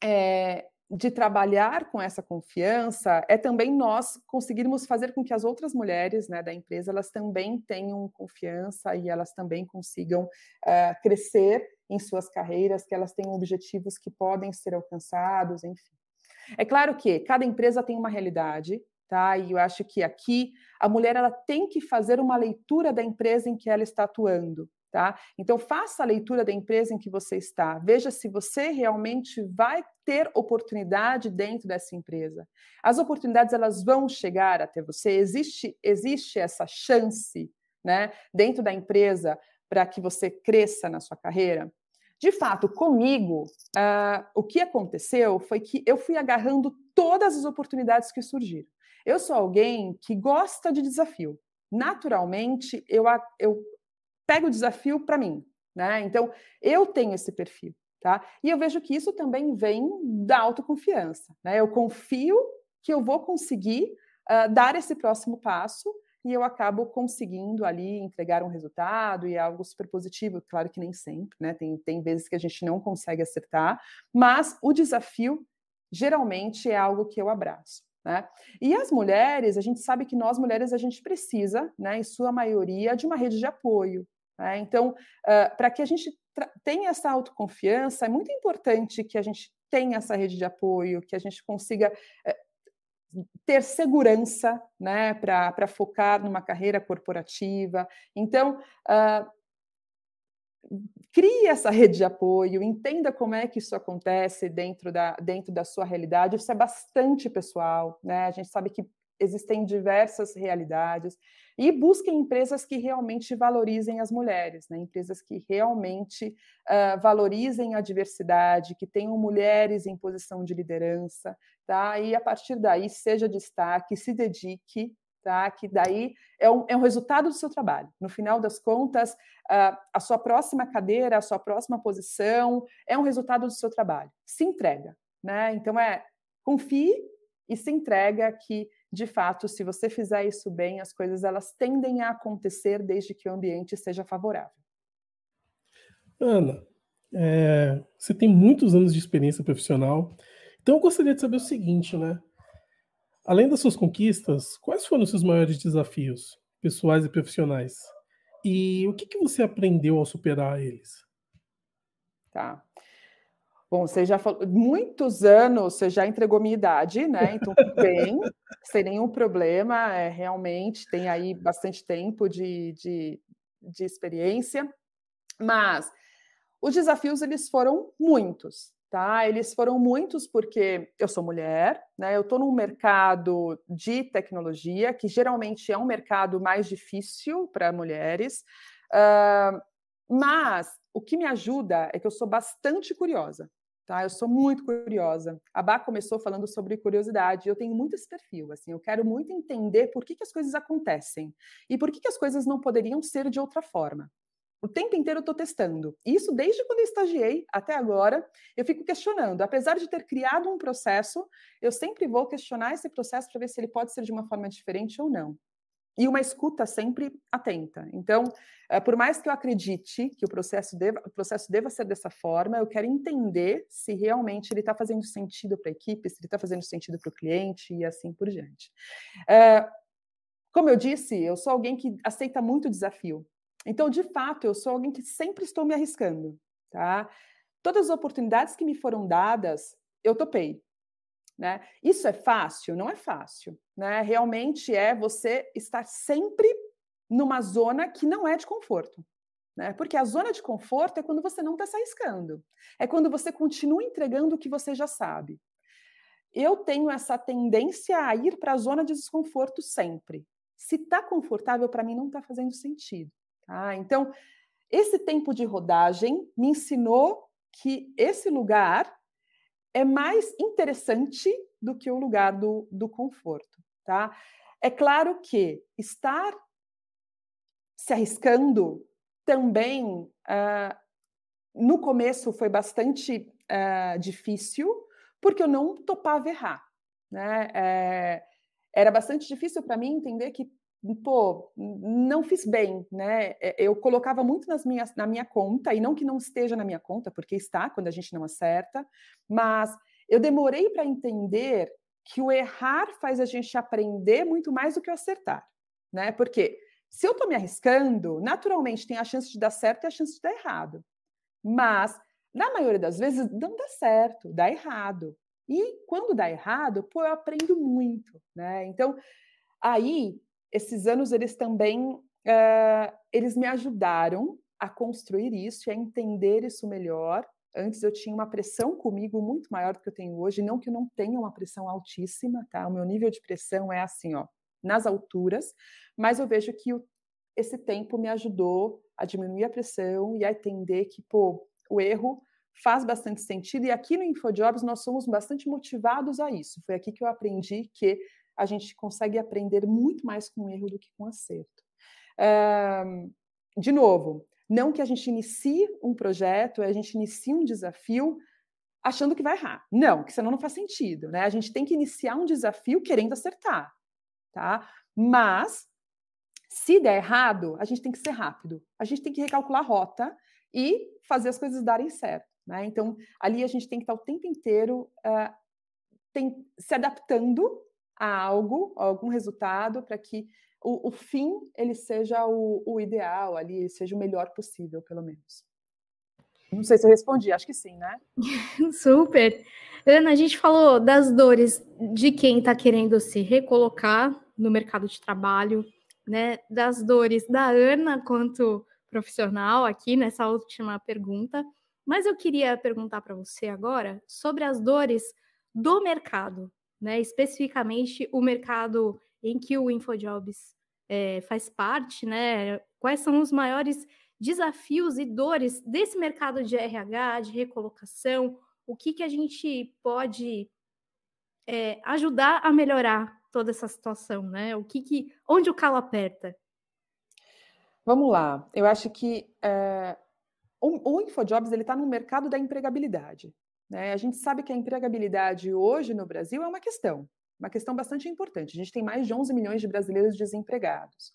é, de trabalhar com essa confiança é também nós conseguirmos fazer com que as outras mulheres né, da empresa elas também tenham confiança e elas também consigam uh, crescer em suas carreiras, que elas tenham objetivos que podem ser alcançados, enfim. É claro que cada empresa tem uma realidade, tá? E eu acho que aqui a mulher ela tem que fazer uma leitura da empresa em que ela está atuando. Tá? Então, faça a leitura da empresa em que você está. Veja se você realmente vai ter oportunidade dentro dessa empresa. As oportunidades elas vão chegar até você. Existe existe essa chance, né, dentro da empresa para que você cresça na sua carreira. De fato, comigo, uh, o que aconteceu foi que eu fui agarrando todas as oportunidades que surgiram. Eu sou alguém que gosta de desafio. Naturalmente, eu, eu pego o desafio para mim, né? Então, eu tenho esse perfil, tá? E eu vejo que isso também vem da autoconfiança, né? Eu confio que eu vou conseguir uh, dar esse próximo passo e eu acabo conseguindo ali entregar um resultado e é algo super positivo. Claro que nem sempre, né? Tem, tem vezes que a gente não consegue acertar, mas o desafio geralmente é algo que eu abraço. Né? E as mulheres, a gente sabe que nós mulheres a gente precisa, né, em sua maioria, de uma rede de apoio, né? Então, uh, ah, para que a gente tenha essa autoconfiança, é muito importante que a gente tenha essa rede de apoio, que a gente consiga uh, ter segurança né, para focar numa carreira corporativa. Então, uh, crie essa rede de apoio, entenda como é que isso acontece dentro da, dentro da sua realidade. Isso é bastante pessoal, né? A gente sabe que existem diversas realidades, e busquem empresas que realmente valorizem as mulheres, né? empresas que realmente uh, valorizem a diversidade, que tenham mulheres em posição de liderança, tá? e a partir daí seja destaque, se dedique, tá? que daí é um, é um resultado do seu trabalho. No final das contas, uh, a sua próxima cadeira, a sua próxima posição é um resultado do seu trabalho. Se entrega. Né? Então, é confie e se entrega que de fato, se você fizer isso bem, as coisas elas tendem a acontecer desde que o ambiente seja favorável. Ana, é, você tem muitos anos de experiência profissional, então eu gostaria de saber o seguinte, né? Além das suas conquistas, quais foram os seus maiores desafios, pessoais e profissionais? E o que, que você aprendeu ao superar eles? Tá. Bom, você já falou, muitos anos, você já entregou minha idade, né? Então, bem, sem nenhum problema, é, realmente tem aí bastante tempo de, de, de experiência. Mas os desafios, eles foram muitos, tá? Eles foram muitos porque eu sou mulher, né? Eu estou num mercado de tecnologia, que geralmente é um mercado mais difícil para mulheres, uh, mas o que me ajuda é que eu sou bastante curiosa. Tá? Eu sou muito curiosa. A Bá começou falando sobre curiosidade. Eu tenho muito esse perfil, assim. Eu quero muito entender por que, que as coisas acontecem e por que, que as coisas não poderiam ser de outra forma. O tempo inteiro eu estou testando. Isso desde quando eu estagiei até agora, eu fico questionando. Apesar de ter criado um processo, eu sempre vou questionar esse processo para ver se ele pode ser de uma forma diferente ou não e uma escuta sempre atenta. Então, eh, por mais que eu acredite que o processo deva, o processo deva ser dessa forma, eu quero entender se realmente ele está fazendo sentido para a equipe, se ele está fazendo sentido para o cliente e assim por diante. Eh, como eu disse, eu sou alguém que aceita muito desafio. Então, de fato, eu sou alguém que sempre estou me arriscando, tá? Todas as oportunidades que me foram dadas, eu topei. Né? Isso é fácil? Não é fácil. Né? Realmente é você estar sempre numa zona que não é de conforto. Né? Porque a zona de conforto é quando você não está se arriscando, é quando você continua entregando o que você já sabe. Eu tenho essa tendência a ir para a zona de desconforto sempre. Se está confortável, para mim não está fazendo sentido. Tá? Então, esse tempo de rodagem me ensinou que esse lugar é mais interessante do que o lugar do, do conforto, tá? É claro que estar se arriscando também uh, no começo foi bastante uh, difícil, porque eu não topava errar, né? É, era bastante difícil para mim entender que pô, não fiz bem, né? É, eu colocava muito nas minhas, na minha conta, e não que não esteja na minha conta, porque está quando a gente não acerta, mas eu demorei para entender que o errar faz a gente aprender muito mais do que o acertar, né? Porque se eu estou me arriscando, naturalmente tem a chance de dar certo e a chance de dar errado. Mas, na maioria das vezes, não dá certo, dá errado. E quando dá errado, pô, eu aprendo muito, né? Então, aí esses anos eles também uh, eles me ajudaram a construir isso e a entender isso melhor. Antes eu tinha uma pressão comigo muito maior do que eu tenho hoje, não que eu não tenha uma pressão altíssima, tá? O meu nível de pressão é assim, ó, nas alturas, mas eu vejo que o, esse tempo me ajudou a diminuir a pressão e a entender que, pô, o erro faz bastante sentido e aqui no InfoJobs nós somos bastante motivados a isso. Foi aqui que eu aprendi que a gente consegue aprender muito mais com erro do que com acerto. É, de novo, não que a gente inicie um projeto, a gente inicie um desafio achando que vai errar. Não, que senão não faz sentido, né? A gente tem que iniciar um desafio querendo acertar, tá? Mas se der errado, a gente tem que ser rápido. A gente tem que recalcular a rota e fazer as coisas darem certo, né? Então, ali a gente tem que estar o tempo inteiro uh, tem, se adaptando a algo, a algum resultado, para que o, o, fim ele seja o, o ideal ali, seja o melhor possível, pelo menos. Não sei se eu respondi, acho que sim, né? Super. Ana, a gente falou das dores de quem está querendo se recolocar no mercado de trabalho, né? Das dores da Ana quanto profissional aqui nessa última pergunta. Mas eu queria perguntar para você agora sobre as dores do mercado, né? Especificamente o mercado em que o InfoJobs é, faz parte, né? Quais são os maiores desafios e dores desse mercado de RH, de recolocação? O que, que a gente pode é, ajudar a melhorar toda essa situação, né? O que, que onde o calo aperta? Vamos lá. Eu acho que é, o, o InfoJobs ele está no mercado da empregabilidade, né? A gente sabe que a empregabilidade hoje no Brasil é uma questão, uma questão bastante importante. A gente tem mais de 11 milhões de brasileiros desempregados.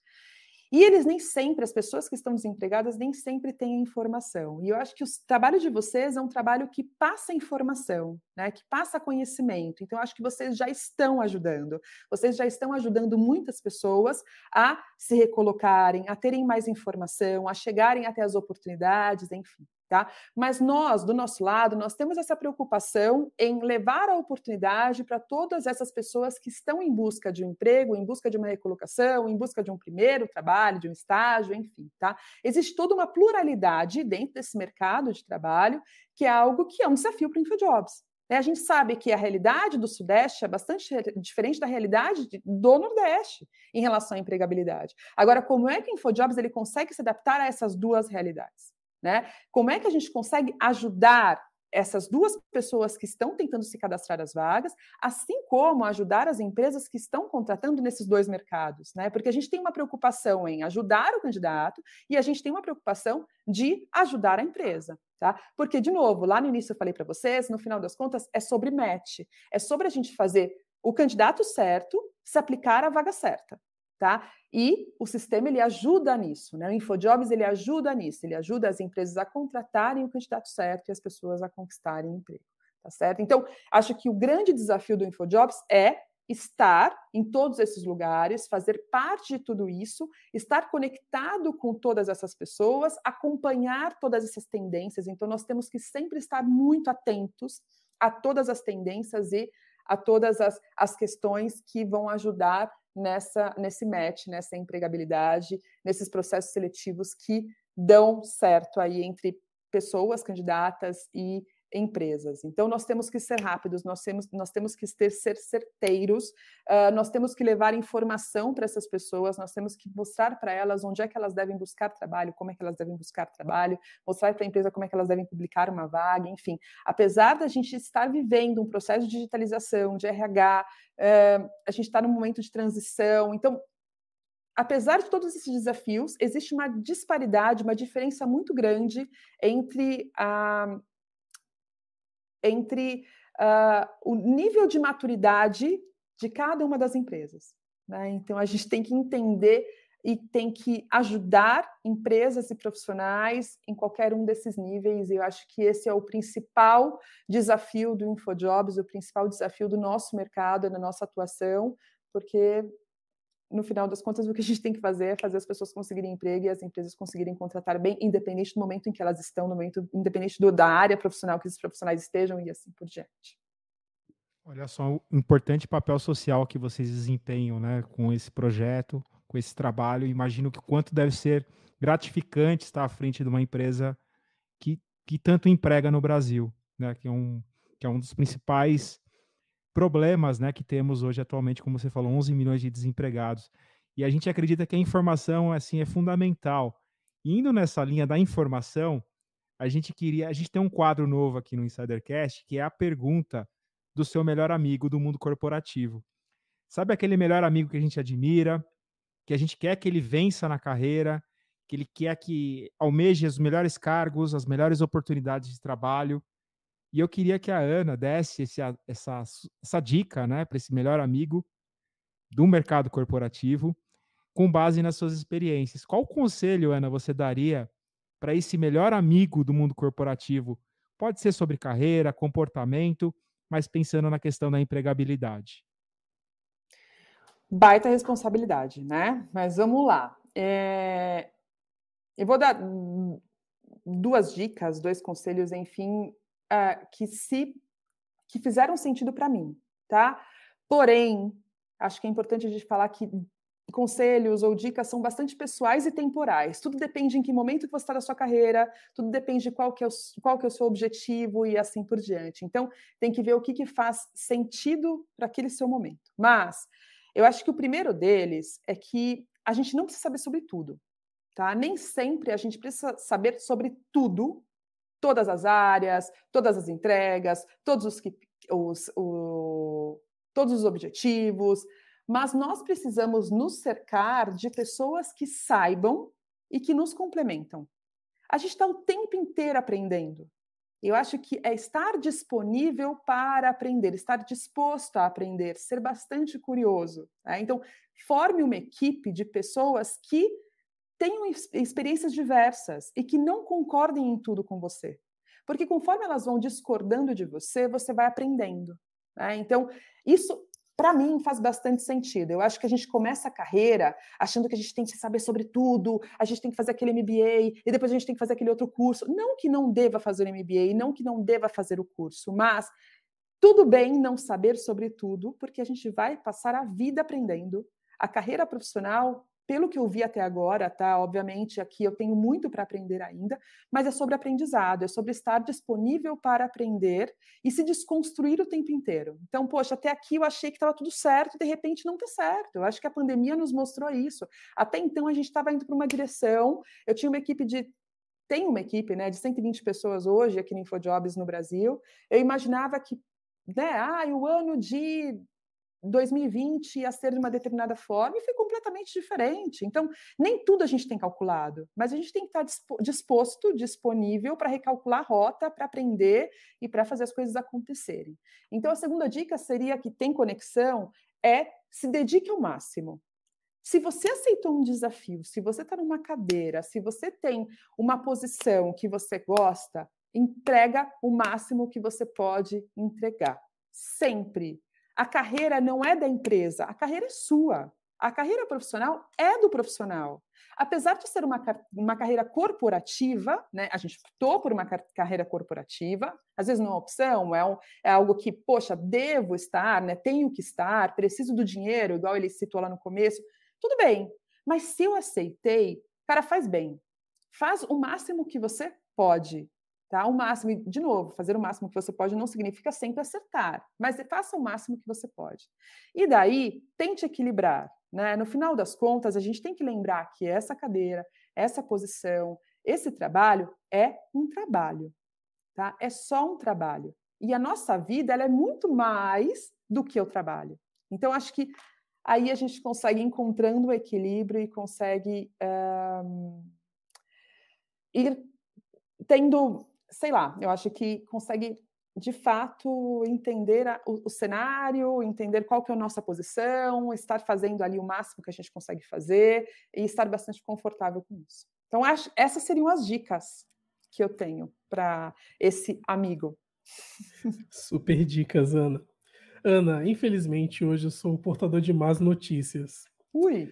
E eles nem sempre, as pessoas que estão desempregadas, nem sempre têm informação. E eu acho que o trabalho de vocês é um trabalho que passa informação, né? que passa conhecimento. Então, eu acho que vocês já estão ajudando. Vocês já estão ajudando muitas pessoas a se recolocarem, a terem mais informação, a chegarem até as oportunidades, enfim. Tá? Mas nós, do nosso lado, nós temos essa preocupação em levar a oportunidade para todas essas pessoas que estão em busca de um emprego, em busca de uma recolocação, em busca de um primeiro trabalho, de um estágio, enfim, tá? Existe toda uma pluralidade dentro desse mercado de trabalho, que é algo que é um desafio para o InfoJobs. Né? A gente sabe que a realidade do Sudeste é bastante diferente da realidade do Nordeste em relação à empregabilidade. Agora, como é que o InfoJobs ele consegue se adaptar a essas duas realidades? Né? Como é que a gente consegue ajudar essas duas pessoas que estão tentando se cadastrar as vagas, assim como ajudar as empresas que estão contratando nesses dois mercados, né? Porque a gente tem uma preocupação em ajudar o candidato e a gente tem uma preocupação de ajudar a empresa, tá? Porque de novo, lá no início eu falei para vocês, no final das contas é sobre match, é sobre a gente fazer o candidato certo se aplicar à vaga certa, tá? E o sistema ele ajuda nisso, né? O InfoJobs ele ajuda nisso, ele ajuda as empresas a contratarem o candidato certo e as pessoas a conquistarem emprego, tá certo? Então, acho que o grande desafio do InfoJobs é estar em todos esses lugares, fazer parte de tudo isso, estar conectado com todas essas pessoas, acompanhar todas essas tendências. Então, nós temos que sempre estar muito atentos a todas as tendências e a todas as, as questões que vão ajudar nessa, nesse match, nessa empregabilidade, nesses processos seletivos que dão certo aí entre pessoas candidatas e empresas. Então, nós temos que ser rápidos, nós temos, nós temos que ter, ser certeiros, uh, nós temos que levar informação para essas pessoas, nós temos que mostrar para elas onde é que elas devem buscar trabalho, como é que elas devem buscar trabalho, mostrar para a empresa como é que elas devem publicar uma vaga, enfim. Apesar da gente estar vivendo um processo de digitalização, de RH, uh, ah, a gente está num momento de transição, então apesar de todos esses desafios, existe uma disparidade, uma diferença muito grande entre a, entre uh, o nível de maturidade de cada uma das empresas. Né? Então, a gente tem que entender e tem que ajudar empresas e profissionais em qualquer um desses níveis. E eu acho que esse é o principal desafio do InfoJobs, o principal desafio do nosso mercado, da nossa atuação, porque no final das contas, o que a gente tem que fazer é fazer as pessoas conseguirem emprego e as empresas conseguirem contratar bem, independente do momento em que elas estão, no momento, independente do, da área profissional que esses profissionais estejam e assim por diante. Olha só o importante papel social que vocês desempenham, né, com esse projeto, com esse trabalho. Imagino que quanto deve ser gratificante estar à frente de uma empresa que, que tanto emprega no Brasil, né, que é um que é um dos principais problemas né, que temos hoje atualmente, como você falou, 11 milhões de desempregados. E a gente acredita que a informação assim é fundamental. indo nessa linha da informação, a gente queria, a gente tem um quadro novo aqui no Insidercast, que é a pergunta do seu melhor amigo do mundo corporativo. Sabe aquele melhor amigo que a gente admira, que a gente quer que ele vença na carreira, que ele quer que almeje os melhores cargos, as melhores oportunidades de trabalho, e eu queria que a Ana desse esse, essa, essa dica né, para esse melhor amigo do mercado corporativo, com base nas suas experiências. Qual conselho, Ana, você daria para esse melhor amigo do mundo corporativo? Pode ser sobre carreira, comportamento, mas pensando na questão da empregabilidade. Baita responsabilidade, né? Mas vamos lá. É... Eu vou dar duas dicas, dois conselhos, enfim, uh, que se que fizeram sentido para mim, tá? Porém, acho que é importante a gente falar que conselhos ou dicas são bastante pessoais e temporais. Tudo depende em que momento que você está da sua carreira, tudo depende de qual que, é o, qual que é o seu objetivo e assim por diante. Então, tem que ver o que, que faz sentido para aquele seu momento. Mas eu acho que o primeiro deles é que a gente não precisa saber sobre tudo, tá? Nem sempre a gente precisa saber sobre tudo todas as áreas, todas as entregas, todos os, os o, todos os objetivos, mas nós precisamos nos cercar de pessoas que saibam e que nos complementam. A gente está o tempo inteiro aprendendo. Eu acho que é estar disponível para aprender, estar disposto a aprender, ser bastante curioso. Né? Então, forme uma equipe de pessoas que tenham experiências diversas e que não concordem em tudo com você. Porque conforme elas vão discordando de você, você vai aprendendo. Né? Então, isso para mim faz bastante sentido. Eu acho que a gente começa a carreira achando que a gente tem que saber sobre tudo, a gente tem que fazer aquele MBA e depois a gente tem que fazer aquele outro curso. Não que não deva fazer o MBA, não que não deva fazer o curso, mas tudo bem não saber sobre tudo, porque a gente vai passar a vida aprendendo. A carreira profissional pelo que eu vi até agora, tá? Obviamente, aqui eu tenho muito para aprender ainda, mas é sobre aprendizado, é sobre estar disponível para aprender e se desconstruir o tempo inteiro. Então, poxa, até aqui eu achei que estava tudo certo, de repente não está certo. Eu acho que a pandemia nos mostrou isso. Até então a gente estava indo para uma direção, eu tinha uma equipe de tem uma equipe, né, de 120 pessoas hoje aqui no InfoJobs no Brasil. Eu imaginava que né? Ah, o ano de 2020 ia ser de uma determinada forma e foi completamente diferente. Então, nem tudo a gente tem calculado, mas a gente tem que estar disposto, disponível para recalcular a rota, para aprender e para fazer as coisas acontecerem. Então, a segunda dica seria que tem conexão é se dedique ao máximo. Se você aceitou um desafio, se você está numa cadeira, se você tem uma posição que você gosta, entrega o máximo que você pode entregar. Sempre a carreira não é da empresa, a carreira é sua. A carreira profissional é do profissional. Apesar de ser uma, uma carreira corporativa, né, a gente optou por uma carreira corporativa, às vezes não é opção, é, um, é algo que, poxa, devo estar, né, tenho que estar, preciso do dinheiro, igual ele citou lá no começo. Tudo bem, mas se eu aceitei, cara, faz bem. Faz o máximo que você pode. Tá? O máximo, e, de novo, fazer o máximo que você pode não significa sempre acertar, mas faça o máximo que você pode. E daí, tente equilibrar. Né? No final das contas, a gente tem que lembrar que essa cadeira, essa posição, esse trabalho é um trabalho. Tá? É só um trabalho. E a nossa vida ela é muito mais do que o trabalho. Então, acho que aí a gente consegue encontrando o equilíbrio e consegue um, ir tendo sei lá, eu acho que consegue de fato entender a, o, o, cenário, entender qual que é a nossa posição, estar fazendo ali o máximo que a gente consegue fazer e estar bastante confortável com isso. Então, acho, essas seriam as dicas que eu tenho para esse amigo. Super dicas, Ana. Ana, infelizmente hoje eu sou o portador de más notícias. Ui!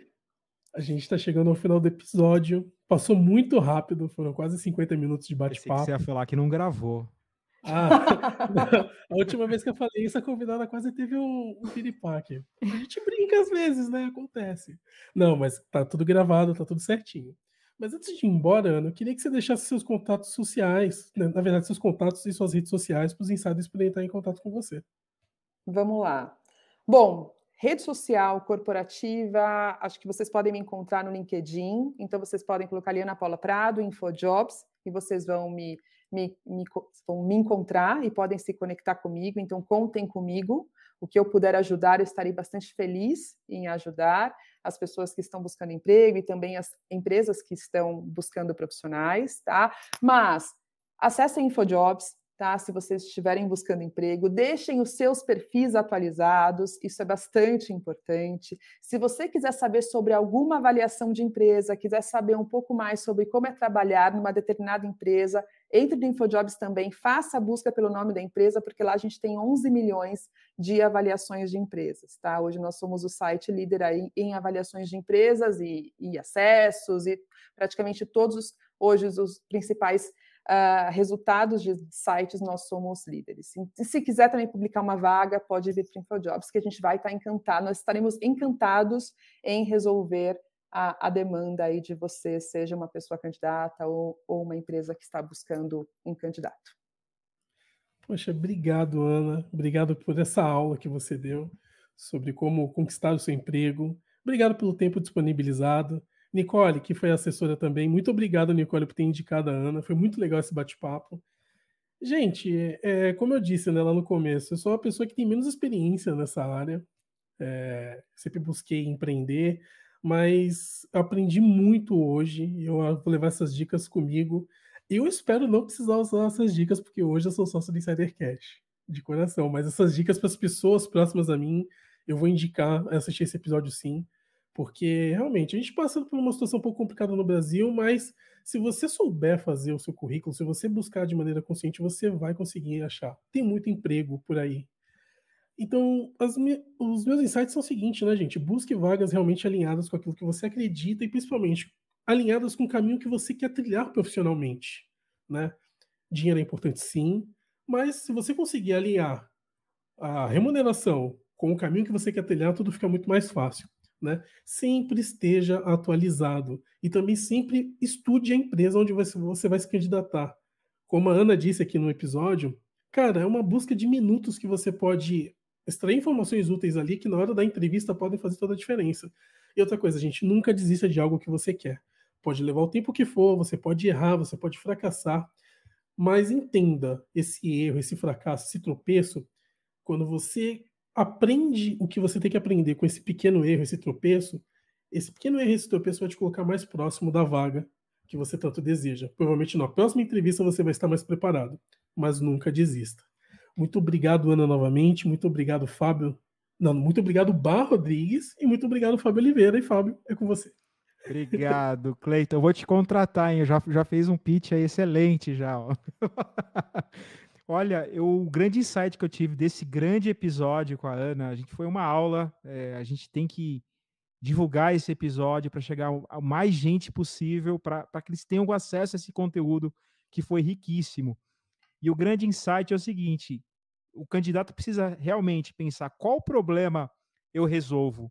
A gente está chegando ao final do episódio Passou muito rápido, foram quase 50 minutos de bate-papo. Você ia falar que não gravou. Ah, a última vez que eu falei isso, a convidada quase teve um, um piripaque. A gente brinca às vezes, né? Acontece. Não, mas tá tudo gravado, tá tudo certinho. Mas antes de ir embora, Ana, eu queria que você deixasse seus contatos sociais, né? na verdade, seus contatos e suas redes sociais para os insiders poderem entrar em contato com você. Vamos lá. Bom, Rede social corporativa, acho que vocês podem me encontrar no LinkedIn, então vocês podem colocar ali Ana Paula Prado, InfoJobs, e vocês vão me, me, me, vão me encontrar e podem se conectar comigo, então contem comigo. O que eu puder ajudar, eu estarei bastante feliz em ajudar as pessoas que estão buscando emprego e também as empresas que estão buscando profissionais, tá? Mas acessem InfoJobs, tá? Se vocês estiverem buscando emprego, deixem os seus perfis atualizados, isso é bastante importante. Se você quiser saber sobre alguma avaliação de empresa, quiser saber um pouco mais sobre como é trabalhar numa determinada empresa, entre no InfoJobs também, faça a busca pelo nome da empresa, porque lá a gente tem 11 milhões de avaliações de empresas, tá? Hoje nós somos o site líder aí em avaliações de empresas e, e acessos e praticamente todos os, hoje os, os principais uh, resultados de sites, nós somos líderes. E se quiser também publicar uma vaga, pode vir para o InfoJobs, que a gente vai estar encantado, nós estaremos encantados em resolver a, a, demanda aí de você, seja uma pessoa candidata ou, ou uma empresa que está buscando um candidato. Poxa, obrigado, Ana. Obrigado por essa aula que você deu sobre como conquistar o seu emprego. Obrigado pelo tempo disponibilizado. Nicole, que foi assessora também, muito obrigado, Nicole, por ter indicado a Ana. Foi muito legal esse bate-papo. Gente, é, é, como eu disse né, lá no começo, eu sou uma pessoa que tem menos experiência nessa área. É, sempre busquei empreender, mas aprendi muito hoje. Eu vou levar essas dicas comigo. Eu espero não precisar usar essas dicas, porque hoje eu sou sócio do Insider Cash, de coração. Mas essas dicas para as pessoas próximas a mim, eu vou indicar assistir esse episódio sim porque realmente a gente passa por uma situação um pouco complicada no Brasil, mas se você souber fazer o seu currículo, se você buscar de maneira consciente, você vai conseguir achar. Tem muito emprego por aí. Então, me... os meus insights são o seguinte, né, gente? Busque vagas realmente alinhadas com aquilo que você acredita e principalmente alinhadas com o caminho que você quer trilhar profissionalmente, né? Dinheiro é importante sim, mas se você conseguir alinhar a remuneração com o caminho que você quer trilhar, tudo fica muito mais fácil né? Sempre esteja atualizado e também sempre estude a empresa onde você vai se candidatar. Como a Ana disse aqui no episódio, cara, é uma busca de minutos que você pode extrair informações úteis ali que na hora da entrevista podem fazer toda a diferença. E outra coisa, gente, nunca desista de algo que você quer. Pode levar o tempo que for, você pode errar, você pode fracassar, mas entenda esse erro, esse fracasso, esse tropeço, quando você aprende o que você tem que aprender com esse pequeno erro, esse tropeço. Esse pequeno erro, esse tropeço vai te colocar mais próximo da vaga que você tanto deseja. Provavelmente na próxima entrevista você vai estar mais preparado, mas nunca desista. Muito obrigado, Ana, novamente. Muito obrigado, Fábio. Não, muito obrigado, Bar Rodrigues. E muito obrigado, Fábio Oliveira. E Fábio, é com você. Obrigado, Cleiton. Eu vou te contratar, hein? Eu já, já fez um pitch aí excelente já. Olha, eu, o grande insight que eu tive desse grande episódio com a Ana, a gente foi uma aula, é, a gente tem que divulgar esse episódio para chegar a mais gente possível, para que eles tenham acesso a esse conteúdo que foi riquíssimo. E o grande insight é o seguinte: o candidato precisa realmente pensar qual problema eu resolvo.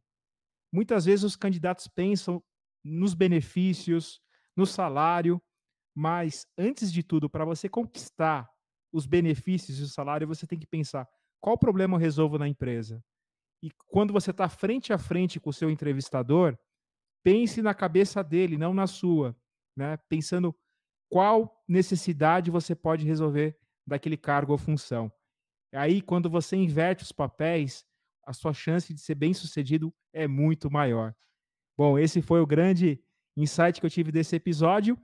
Muitas vezes os candidatos pensam nos benefícios, no salário, mas antes de tudo, para você conquistar os benefícios e o salário, você tem que pensar qual problema eu resolvo na empresa. E quando você está frente a frente com o seu entrevistador, pense na cabeça dele, não na sua, né? Pensando qual necessidade você pode resolver daquele cargo ou função. Aí, quando você inverte os papéis, a sua chance de ser bem sucedido é muito maior. Bom, esse foi o grande insight que eu tive desse episódio.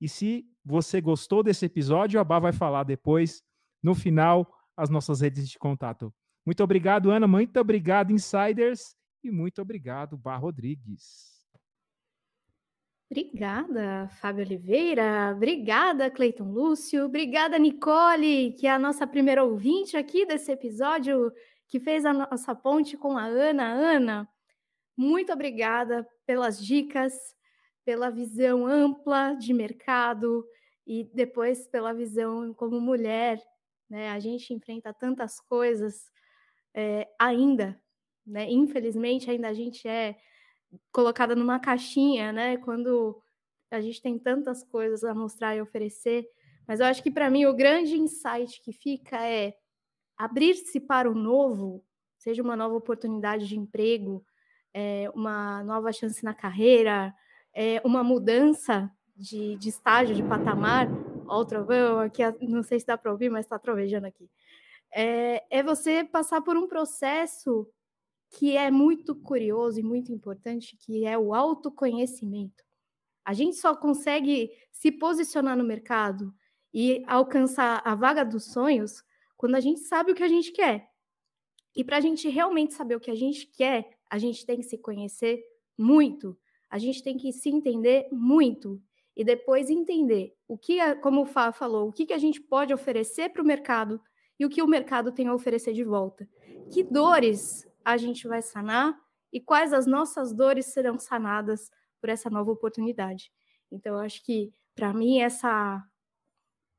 E se você gostou desse episódio, o Bá vai falar depois, no final, as nossas redes de contato. Muito obrigado, Ana. Muito obrigado, Insiders. E muito obrigado, Bar Rodrigues. Obrigada, Fábio Oliveira. Obrigada, Cleiton Lúcio. Obrigada, Nicole, que é a nossa primeira ouvinte aqui desse episódio, que fez a nossa ponte com a Ana. Ana, muito obrigada pelas dicas, pela visão ampla de mercado e depois pela visão como mulher, né? A gente enfrenta tantas coisas é, ainda, né? Infelizmente ainda a gente é colocada numa caixinha, né? Quando a gente tem tantas coisas a mostrar e oferecer, mas eu acho que para mim o grande insight que fica é abrir-se para o novo, seja uma nova oportunidade de emprego, é, uma nova chance na carreira, é, uma mudança de, de, estágio, de patamar. outro aqui, não sei se dá para ouvir, mas está trovejando aqui. É, é você passar por um processo que é muito curioso e muito importante, que é o autoconhecimento. A gente só consegue se posicionar no mercado e alcançar a vaga dos sonhos quando a gente sabe o que a gente quer. E para a gente realmente saber o que a gente quer, a gente tem que se conhecer muito. A gente tem que se entender muito e depois entender o que, como o Fá falou, o que, que a gente pode oferecer para o mercado e o que o mercado tem a oferecer de volta. Que dores a gente vai sanar e quais as nossas dores serão sanadas por essa nova oportunidade. Então, eu acho que, para mim, essa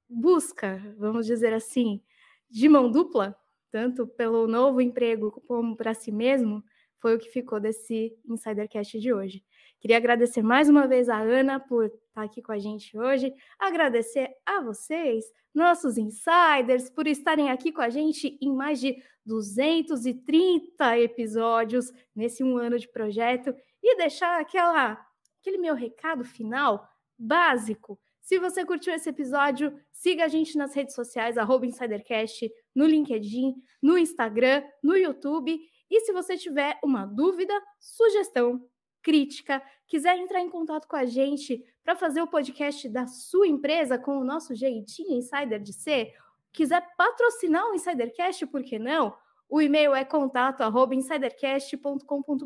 busca, vamos dizer assim, de mão dupla, tanto pelo novo emprego como para si mesmo, foi o que ficou desse Insidercast de hoje. Queria agradecer mais uma vez a Ana por estar tá aqui com a gente hoje, agradecer a vocês, nossos insiders, por estarem aqui com a gente em mais de 230 episódios nesse um ano de projeto e deixar aquela, aquele meu recado final básico. Se você curtiu esse episódio, siga a gente nas redes sociais, InsiderCast, no LinkedIn, no Instagram, no YouTube. E se você tiver uma dúvida, sugestão crítica, quiser entrar em contato com a gente para fazer o podcast da sua empresa com o nosso jeitinho insider de ser, quiser patrocinar o Insidercast, por que não? O e-mail é contato@insidercast.com.br,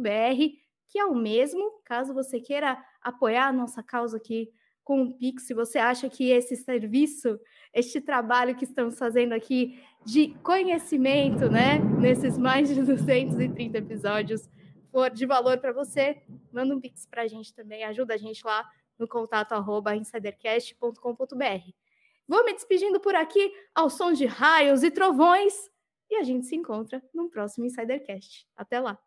que é o mesmo, caso você queira apoiar a nossa causa aqui com o Pix, se você acha que esse serviço, este trabalho que estamos fazendo aqui de conhecimento, né, nesses mais de 230 episódios, for de valor para você, manda um pix para a gente também, ajuda a gente lá no contato arroba insidercast.com.br. Vou me despedindo por aqui ao som de raios e trovões e a gente se encontra no próximo Insidercast. Até lá!